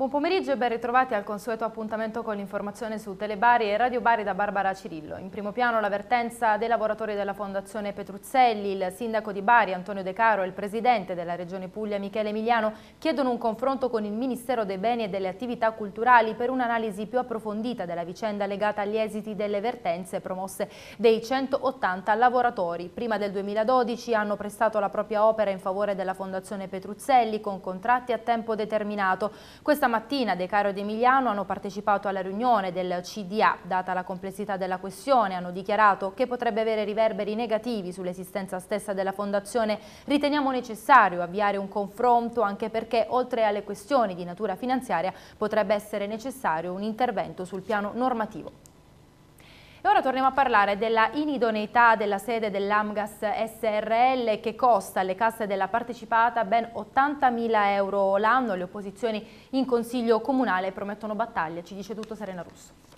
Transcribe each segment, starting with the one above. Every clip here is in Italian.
Buon pomeriggio e ben ritrovati al consueto appuntamento con l'informazione su Telebari e Radio Bari da Barbara Cirillo. In primo piano l'avvertenza dei lavoratori della Fondazione Petruzzelli, il sindaco di Bari Antonio De Caro e il presidente della Regione Puglia Michele Emiliano chiedono un confronto con il Ministero dei Beni e delle Attività Culturali per un'analisi più approfondita della vicenda legata agli esiti delle vertenze promosse dei 180 lavoratori. Prima del 2012 hanno prestato la propria opera in favore della Fondazione Petruzzelli con contratti a tempo determinato. Questa mattina De Caro ed Emiliano hanno partecipato alla riunione del CDA. Data la complessità della questione, hanno dichiarato che potrebbe avere riverberi negativi sull'esistenza stessa della Fondazione. Riteniamo necessario avviare un confronto anche perché, oltre alle questioni di natura finanziaria, potrebbe essere necessario un intervento sul piano normativo. E ora torniamo a parlare della inidoneità della sede dell'Amgas SRL che costa alle casse della partecipata ben 80.000 euro l'anno. Le opposizioni in Consiglio Comunale promettono battaglie. Ci dice tutto Serena Russo.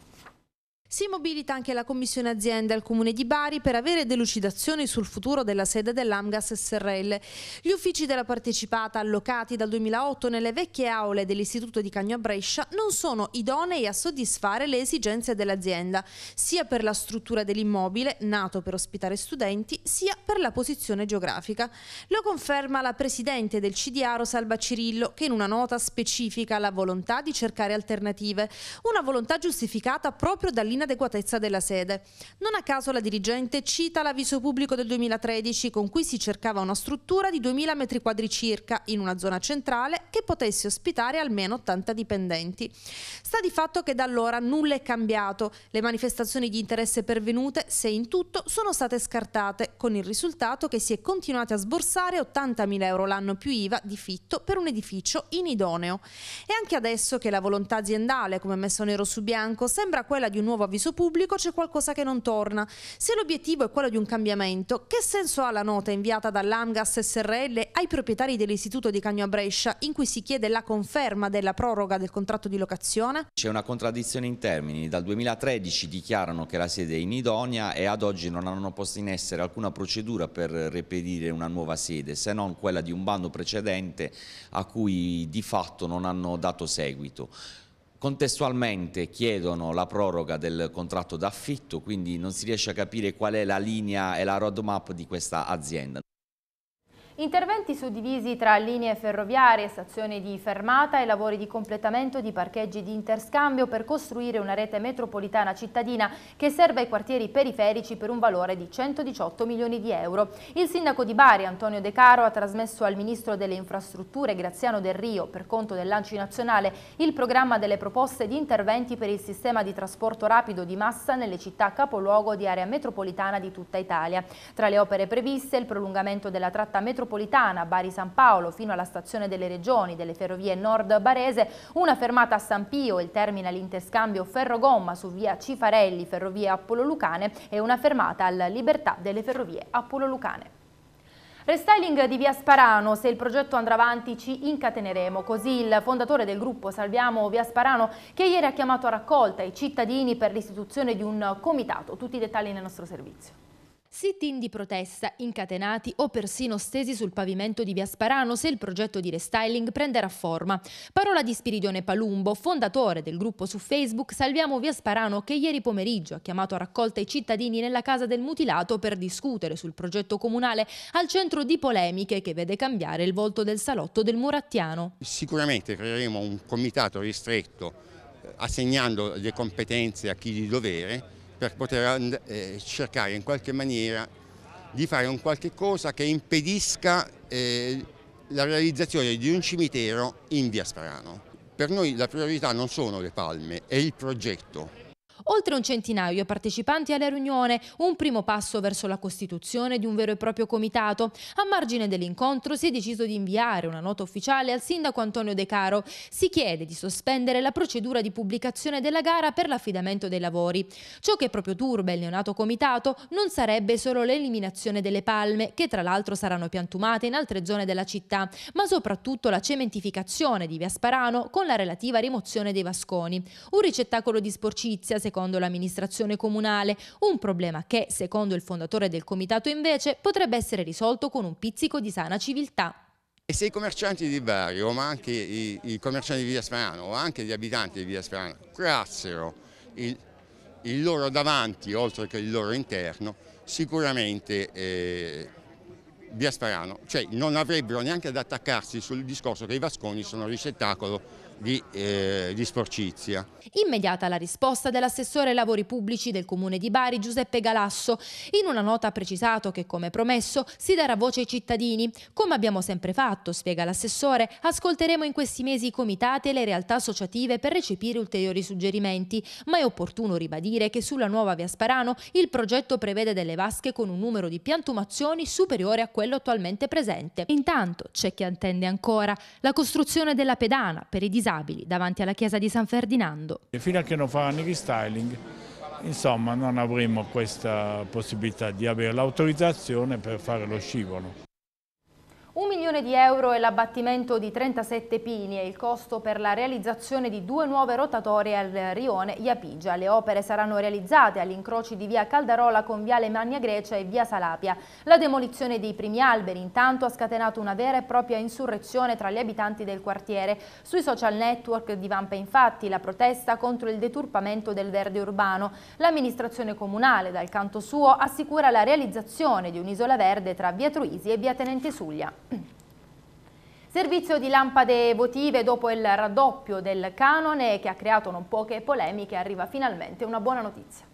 Si mobilita anche la Commissione Azienda al Comune di Bari per avere delucidazioni sul futuro della sede dell'Amgas SRL. Gli uffici della partecipata allocati dal 2008 nelle vecchie aule dell'Istituto di Cagno a Brescia non sono idonei a soddisfare le esigenze dell'azienda, sia per la struttura dell'immobile, nato per ospitare studenti, sia per la posizione geografica. Lo conferma la Presidente del CDA Rosalba Cirillo, che in una nota specifica la volontà di cercare alternative, una volontà giustificata proprio dall'innovazione l'inadeguatezza della sede. Non a caso la dirigente cita l'avviso pubblico del 2013 con cui si cercava una struttura di 2000 metri quadri circa in una zona centrale che potesse ospitare almeno 80 dipendenti. Sta di fatto che da allora nulla è cambiato, le manifestazioni di interesse pervenute, se in tutto, sono state scartate, con il risultato che si è continuate a sborsare 80.000 euro l'anno più IVA di fitto per un edificio inidoneo. E anche adesso che la volontà aziendale, come messo nero su bianco, sembra quella di un nuovo avviso pubblico c'è qualcosa che non torna. Se l'obiettivo è quello di un cambiamento, che senso ha la nota inviata dall'Amgas SRL ai proprietari dell'istituto di Cagno a Brescia in cui si chiede la conferma della proroga del contratto di locazione? C'è una contraddizione in termini. Dal 2013 dichiarano che la sede è inidonea e ad oggi non hanno posto in essere alcuna procedura per reperire una nuova sede, se non quella di un bando precedente a cui di fatto non hanno dato seguito. Contestualmente chiedono la proroga del contratto d'affitto, quindi non si riesce a capire qual è la linea e la roadmap di questa azienda. Interventi suddivisi tra linee ferroviarie, stazioni di fermata e lavori di completamento di parcheggi di interscambio per costruire una rete metropolitana cittadina che serve ai quartieri periferici per un valore di 118 milioni di euro. Il sindaco di Bari, Antonio De Caro, ha trasmesso al ministro delle infrastrutture Graziano Del Rio, per conto dell'Anci Nazionale, il programma delle proposte di interventi per il sistema di trasporto rapido di massa nelle città capoluogo di area metropolitana di tutta Italia. Tra le opere previste, il prolungamento della tratta metropolitana metropolitana Bari-San Paolo fino alla stazione delle regioni delle ferrovie Nord Barese, una fermata a San Pio, il terminal interscambio Ferrogomma su via Cifarelli, ferrovie Apollo Lucane e una fermata al Libertà delle ferrovie Apollo Lucane. Restyling di Via Sparano, se il progetto andrà avanti ci incateneremo, così il fondatore del gruppo Salviamo Via Sparano che ieri ha chiamato a raccolta i cittadini per l'istituzione di un comitato, tutti i dettagli nel nostro servizio sit-in di protesta, incatenati o persino stesi sul pavimento di Via Sparano se il progetto di restyling prenderà forma. Parola di Spiridione Palumbo, fondatore del gruppo su Facebook Salviamo Via Sparano che ieri pomeriggio ha chiamato a raccolta i cittadini nella casa del mutilato per discutere sul progetto comunale al centro di polemiche che vede cambiare il volto del salotto del Murattiano. Sicuramente creeremo un comitato ristretto eh, assegnando le competenze a chi di dovere per poter eh, cercare in qualche maniera di fare un qualche cosa che impedisca eh, la realizzazione di un cimitero in via Sperano. Per noi la priorità non sono le palme, è il progetto Oltre un centinaio di partecipanti alla riunione, un primo passo verso la costituzione di un vero e proprio comitato. A margine dell'incontro si è deciso di inviare una nota ufficiale al sindaco Antonio De Caro. Si chiede di sospendere la procedura di pubblicazione della gara per l'affidamento dei lavori. Ciò che proprio turba il neonato comitato non sarebbe solo l'eliminazione delle palme, che tra l'altro saranno piantumate in altre zone della città, ma soprattutto la cementificazione di Via Sparano con la relativa rimozione dei vasconi. Un ricettacolo di sporcizia, secondo secondo l'amministrazione comunale, un problema che, secondo il fondatore del comitato invece, potrebbe essere risolto con un pizzico di sana civiltà. E se i commercianti di Bario, ma anche i, i commercianti di Via Sperano, o anche gli abitanti di Via Sperano, creassero il, il loro davanti, oltre che il loro interno, sicuramente eh, Via Sperano, cioè non avrebbero neanche ad attaccarsi sul discorso che i Vasconi sono ricettacolo di, eh, di sporcizia. Immediata la risposta dell'assessore lavori pubblici del comune di Bari Giuseppe Galasso. In una nota ha precisato che come promesso si darà voce ai cittadini. Come abbiamo sempre fatto, spiega l'assessore, ascolteremo in questi mesi i comitati e le realtà associative per recepire ulteriori suggerimenti, ma è opportuno ribadire che sulla nuova via Sparano il progetto prevede delle vasche con un numero di piantumazioni superiore a quello attualmente presente. Intanto c'è chi attende ancora la costruzione della pedana per i disabili stabili davanti alla chiesa di San Ferdinando. E fino a che non faranno gli styling, insomma, non avremo questa possibilità di avere l'autorizzazione per fare lo scivolo milione di euro e l'abbattimento di 37 pini e il costo per la realizzazione di due nuove rotatorie al rione Iapigia. Le opere saranno realizzate agli incroci di via Caldarola con viale Magna Grecia e via Salapia. La demolizione dei primi alberi intanto ha scatenato una vera e propria insurrezione tra gli abitanti del quartiere. Sui social network divampa infatti la protesta contro il deturpamento del verde urbano. L'amministrazione comunale dal canto suo assicura la realizzazione di un'isola verde tra via Truisi e via Tenente Suglia. Servizio di lampade votive dopo il raddoppio del canone che ha creato non poche polemiche arriva finalmente una buona notizia.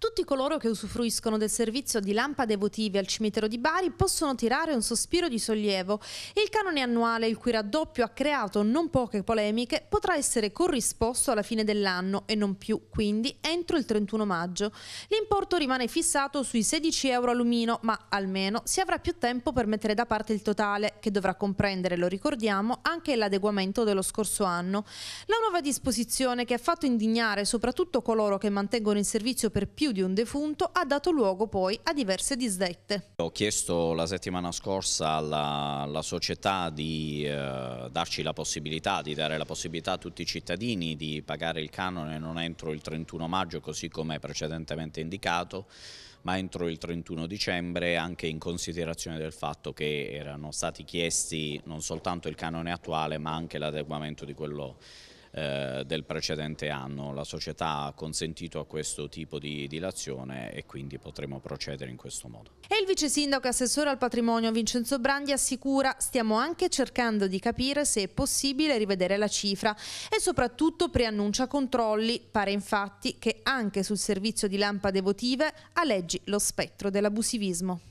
Tutti coloro che usufruiscono del servizio di lampade votive al cimitero di Bari possono tirare un sospiro di sollievo il canone annuale, il cui raddoppio ha creato non poche polemiche, potrà essere corrisposto alla fine dell'anno e non più, quindi, entro il 31 maggio. L'importo rimane fissato sui 16 euro all'umino, ma almeno si avrà più tempo per mettere da parte il totale, che dovrà comprendere, lo ricordiamo, anche l'adeguamento dello scorso anno. La nuova disposizione che ha fatto indignare soprattutto coloro che mantengono il servizio per più di un defunto ha dato luogo poi a diverse disdette. Ho chiesto la settimana scorsa alla, alla società di eh, darci la possibilità, di dare la possibilità a tutti i cittadini di pagare il canone non entro il 31 maggio così come precedentemente indicato ma entro il 31 dicembre anche in considerazione del fatto che erano stati chiesti non soltanto il canone attuale ma anche l'adeguamento di quello eh, del precedente anno. La società ha consentito a questo tipo di dilazione e quindi potremo procedere in questo modo. E il vice sindaco e assessore al patrimonio Vincenzo Brandi assicura stiamo anche cercando di capire se è possibile rivedere la cifra e soprattutto preannuncia controlli. Pare infatti che anche sul servizio di lampade votive alleggi lo spettro dell'abusivismo.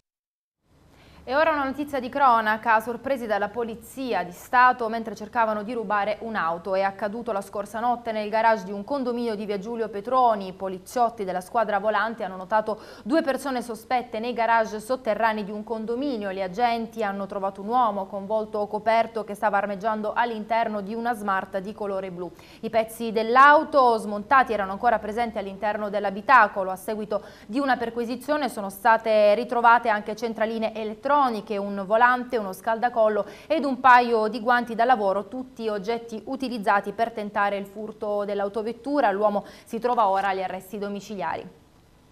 E ora una notizia di cronaca, sorpresi dalla polizia di Stato mentre cercavano di rubare un'auto. È accaduto la scorsa notte nel garage di un condominio di via Giulio Petroni. I poliziotti della squadra volante hanno notato due persone sospette nei garage sotterranei di un condominio. Gli agenti hanno trovato un uomo con volto coperto che stava armeggiando all'interno di una smart di colore blu. I pezzi dell'auto smontati erano ancora presenti all'interno dell'abitacolo. A seguito di una perquisizione sono state ritrovate anche centraline elettroniche elettroniche, un volante, uno scaldacollo ed un paio di guanti da lavoro, tutti oggetti utilizzati per tentare il furto dell'autovettura. L'uomo si trova ora agli arresti domiciliari.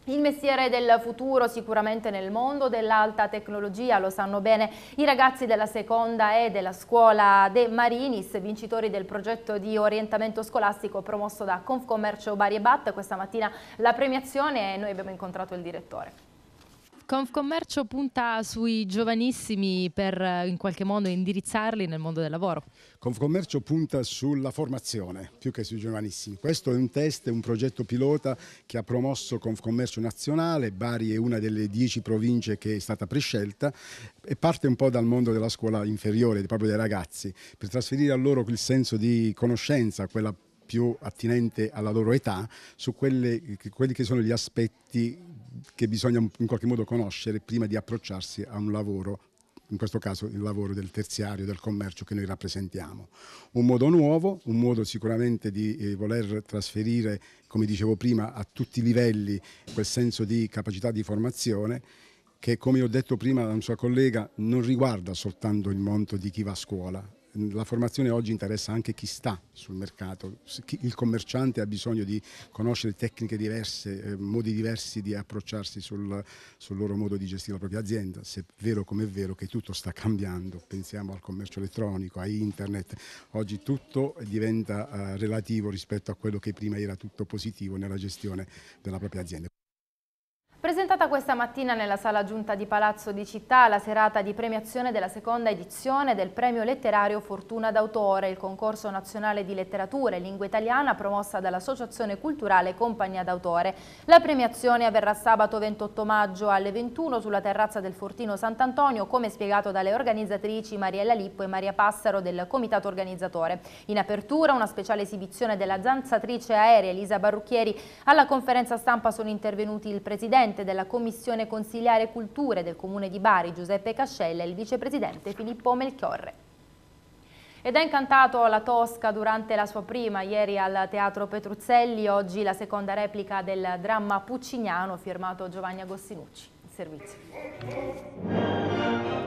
Il mestiere del futuro sicuramente nel mondo dell'alta tecnologia, lo sanno bene i ragazzi della seconda e della scuola De Marinis, vincitori del progetto di orientamento scolastico promosso da Confcommercio Bari e Bat. Questa mattina la premiazione e noi abbiamo incontrato il direttore. Confcommercio punta sui giovanissimi per eh, in qualche modo indirizzarli nel mondo del lavoro. Confcommercio punta sulla formazione più che sui giovanissimi. Questo è un test, un progetto pilota che ha promosso Confcommercio nazionale, Bari è una delle dieci province che è stata prescelta e parte un po' dal mondo della scuola inferiore, proprio dei ragazzi, per trasferire a loro quel senso di conoscenza, quella più attinente alla loro età, su quelle, quelli che sono gli aspetti che bisogna in qualche modo conoscere prima di approcciarsi a un lavoro in questo caso il lavoro del terziario, del commercio che noi rappresentiamo. Un modo nuovo, un modo sicuramente di eh, voler trasferire, come dicevo prima, a tutti i livelli quel senso di capacità di formazione che, come ho detto prima da un suo collega, non riguarda soltanto il mondo di chi va a scuola, la formazione oggi interessa anche chi sta sul mercato, il commerciante ha bisogno di conoscere tecniche diverse, eh, modi diversi di approcciarsi sul, sul loro modo di gestire la propria azienda, se è vero come è vero che tutto sta cambiando, pensiamo al commercio elettronico, a internet, oggi tutto diventa eh, relativo rispetto a quello che prima era tutto positivo nella gestione della propria azienda. Presentata questa mattina nella sala giunta di Palazzo di Città la serata di premiazione della seconda edizione del premio letterario Fortuna d'autore, il concorso nazionale di letteratura e lingua italiana promossa dall'associazione culturale Compagnia d'autore. La premiazione avverrà sabato 28 maggio alle 21 sulla terrazza del Fortino Sant'Antonio, come spiegato dalle organizzatrici Mariella Lippo e Maria Passaro del comitato organizzatore. In apertura una speciale esibizione della danzatrice aerea Elisa Barrucchieri. Alla conferenza stampa sono intervenuti il presidente presidente della Commissione Consigliare Culture del Comune di Bari, Giuseppe Cascella, e il vicepresidente Filippo Melchiorre ed è incantato la Tosca durante la sua prima ieri al Teatro Petruzzelli, oggi la seconda replica del dramma pucciniano firmato Giovanni Agostiniucci. Servizio.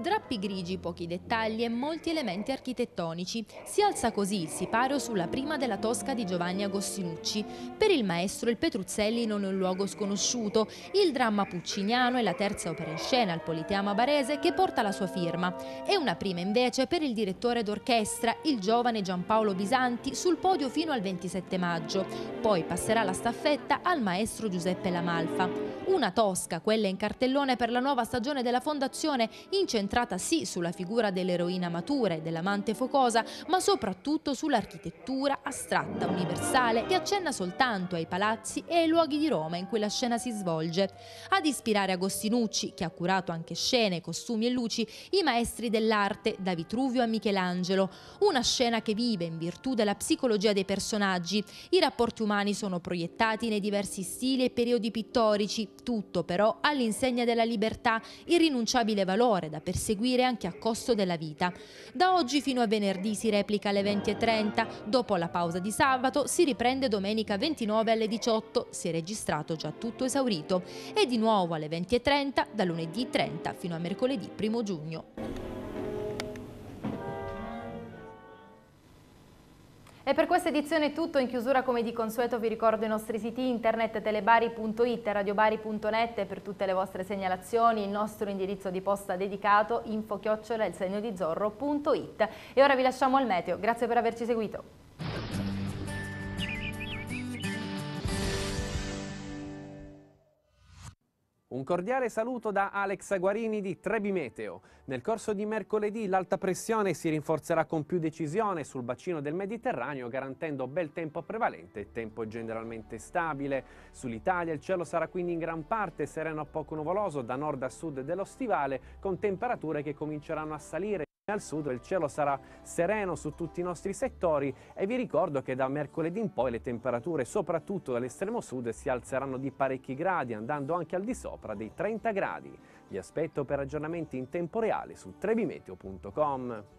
Drappi grigi, pochi dettagli e molti elementi architettonici. Si alza così il sipario sulla prima della Tosca di Giovanni Agostinucci. Per il maestro il Petruzzelli non è un luogo sconosciuto. Il dramma pucciniano è la terza opera in scena al Politeama Barese che porta la sua firma. È una prima invece per il direttore d'orchestra, il giovane Giampaolo Bisanti, sul podio fino al 27 maggio. Poi passerà la staffetta al maestro Giuseppe Lamalfa una tosca, quella in cartellone per la nuova stagione della fondazione, incentrata sì sulla figura dell'eroina matura e dell'amante focosa, ma soprattutto sull'architettura astratta, universale, che accenna soltanto ai palazzi e ai luoghi di Roma in cui la scena si svolge. Ad ispirare Agostinucci, che ha curato anche scene, costumi e luci, i maestri dell'arte, da Vitruvio a Michelangelo. Una scena che vive in virtù della psicologia dei personaggi. I rapporti umani sono proiettati nei diversi stili e periodi pittorici, tutto però all'insegna della libertà, irrinunciabile valore da perseguire anche a costo della vita. Da oggi fino a venerdì si replica alle 20.30, dopo la pausa di sabato si riprende domenica 29 alle 18, si è registrato già tutto esaurito, e di nuovo alle 20.30 da lunedì 30 fino a mercoledì 1 giugno. E per questa edizione è tutto, in chiusura come di consueto vi ricordo i nostri siti internet telebari.it e radiobari.net per tutte le vostre segnalazioni il nostro indirizzo di posta dedicato info chiocciola il segno di zorro.it. E ora vi lasciamo al meteo, grazie per averci seguito. Un cordiale saluto da Alex Aguarini di Trebimeteo. Nel corso di mercoledì l'alta pressione si rinforzerà con più decisione sul bacino del Mediterraneo, garantendo bel tempo prevalente, e tempo generalmente stabile. Sull'Italia il cielo sarà quindi in gran parte sereno a poco nuvoloso da nord a sud dello stivale, con temperature che cominceranno a salire. Al sud il cielo sarà sereno su tutti i nostri settori e vi ricordo che da mercoledì in poi le temperature, soprattutto dall'estremo sud, si alzeranno di parecchi gradi, andando anche al di sopra dei 30 gradi. Vi aspetto per aggiornamenti in tempo reale su trebimeteo.com.